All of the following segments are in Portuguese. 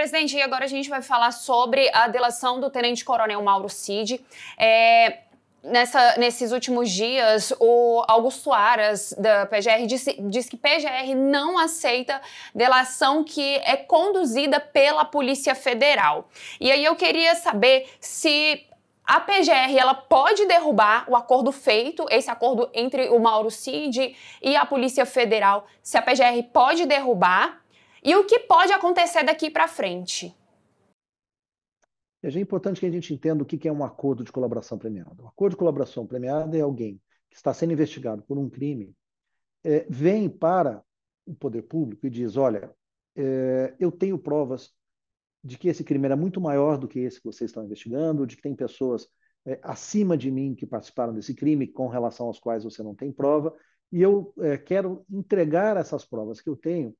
Presidente, e agora a gente vai falar sobre a delação do tenente-coronel Mauro Cid. É, Nessa, nesses últimos dias, o Augusto Aras, da PGR, disse, que que PGR não aceita delação que é conduzida pela Polícia Federal. E aí eu queria saber se a PGR ela pode derrubar o acordo feito, esse acordo entre o Mauro Cid e a Polícia Federal, se a PGR pode derrubar e o que pode acontecer daqui para frente? É importante que a gente entenda o que é um acordo de colaboração premiada. O acordo de colaboração premiada é alguém que está sendo investigado por um crime, é, vem para o poder público e diz: olha, é, eu tenho provas de que esse crime era muito maior do que esse que vocês estão investigando, de que tem pessoas é, acima de mim que participaram desse crime, com relação aos quais você não tem prova, e eu é, quero entregar essas provas que eu tenho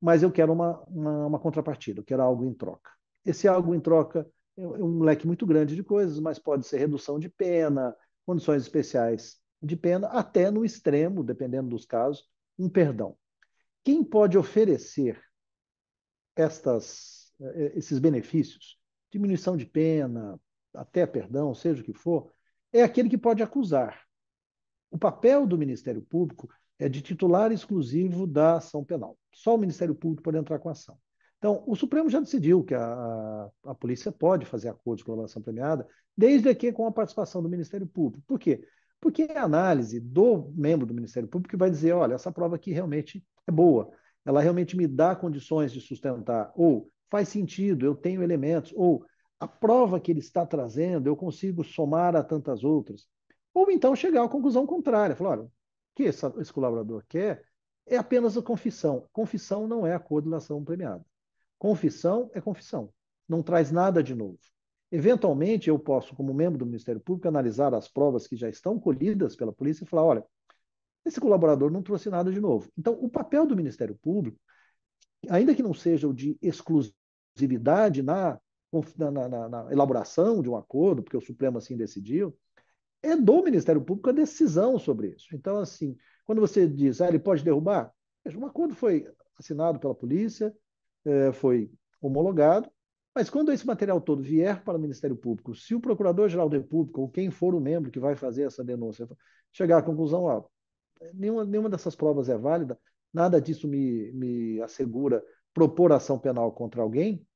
mas eu quero uma, uma, uma contrapartida, eu quero algo em troca. Esse algo em troca é, é um leque muito grande de coisas, mas pode ser redução de pena, condições especiais de pena, até no extremo, dependendo dos casos, um perdão. Quem pode oferecer estas, é, é, esses benefícios, diminuição de pena, até perdão, seja o que for, é aquele que pode acusar. O papel do Ministério Público é de titular exclusivo da ação penal. Só o Ministério Público pode entrar com a ação. Então, o Supremo já decidiu que a, a, a polícia pode fazer acordo de colaboração premiada, desde aqui com a participação do Ministério Público. Por quê? Porque é a análise do membro do Ministério Público que vai dizer: olha, essa prova aqui realmente é boa, ela realmente me dá condições de sustentar, ou faz sentido, eu tenho elementos, ou a prova que ele está trazendo eu consigo somar a tantas outras. Ou então chegar à conclusão contrária, falar: olha, que essa, esse colaborador quer é apenas a confissão. Confissão não é a coordenação premiada. Confissão é confissão. Não traz nada de novo. Eventualmente, eu posso, como membro do Ministério Público, analisar as provas que já estão colhidas pela polícia e falar: olha, esse colaborador não trouxe nada de novo. Então, o papel do Ministério Público, ainda que não seja o de exclusividade na, na, na, na elaboração de um acordo, porque o Supremo assim decidiu, é do Ministério Público a decisão sobre isso. Então, assim, quando você diz, ah, ele pode derrubar, um acordo foi assinado pela polícia, é, foi homologado, mas quando esse material todo vier para o Ministério Público, se o Procurador-Geral da República ou quem for o membro que vai fazer essa denúncia chegar à conclusão, ah, nenhuma, nenhuma dessas provas é válida, nada disso me, me assegura propor ação penal contra alguém,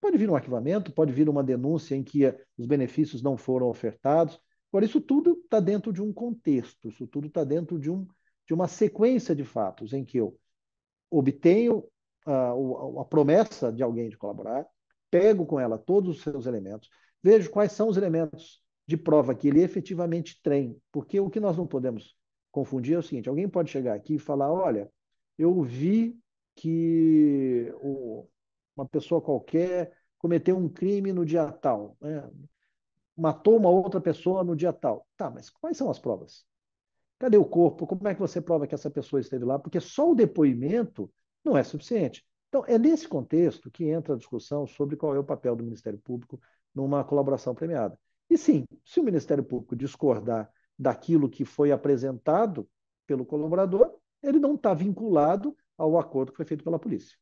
pode vir um arquivamento, pode vir uma denúncia em que os benefícios não foram ofertados, Agora, isso tudo está dentro de um contexto, isso tudo está dentro de, um, de uma sequência de fatos em que eu obtenho ah, a, a promessa de alguém de colaborar, pego com ela todos os seus elementos, vejo quais são os elementos de prova que ele efetivamente tem, porque o que nós não podemos confundir é o seguinte: alguém pode chegar aqui e falar, olha, eu vi que uma pessoa qualquer cometeu um crime no dia tal. Né? matou uma outra pessoa no dia tal. Tá, mas quais são as provas? Cadê o corpo? Como é que você prova que essa pessoa esteve lá? Porque só o depoimento não é suficiente. Então, é nesse contexto que entra a discussão sobre qual é o papel do Ministério Público numa colaboração premiada. E sim, se o Ministério Público discordar daquilo que foi apresentado pelo colaborador, ele não está vinculado ao acordo que foi feito pela polícia.